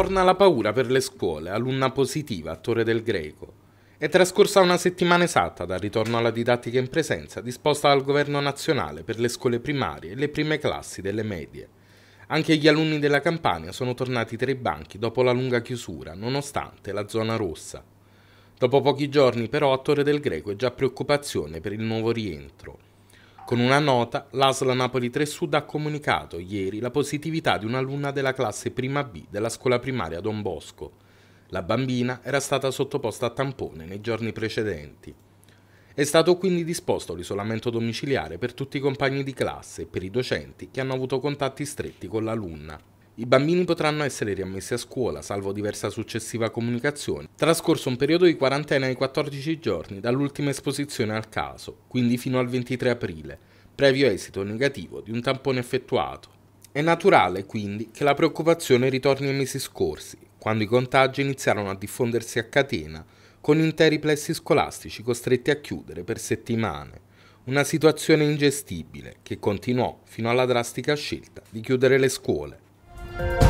Torna la paura per le scuole, alunna positiva a Torre del Greco. È trascorsa una settimana esatta dal ritorno alla didattica in presenza disposta dal governo nazionale per le scuole primarie e le prime classi delle medie. Anche gli alunni della Campania sono tornati tra i banchi dopo la lunga chiusura, nonostante la zona rossa. Dopo pochi giorni però a Torre del Greco è già preoccupazione per il nuovo rientro. Con una nota, l'Asla Napoli 3 Sud ha comunicato ieri la positività di un'alunna della classe prima B della scuola primaria Don Bosco. La bambina era stata sottoposta a tampone nei giorni precedenti. È stato quindi disposto l'isolamento domiciliare per tutti i compagni di classe e per i docenti che hanno avuto contatti stretti con l'alunna. I bambini potranno essere riammessi a scuola, salvo diversa successiva comunicazione, trascorso un periodo di quarantena di 14 giorni dall'ultima esposizione al caso, quindi fino al 23 aprile, previo esito negativo di un tampone effettuato. È naturale, quindi, che la preoccupazione ritorni ai mesi scorsi, quando i contagi iniziarono a diffondersi a catena, con interi plessi scolastici costretti a chiudere per settimane. Una situazione ingestibile che continuò fino alla drastica scelta di chiudere le scuole. Bye.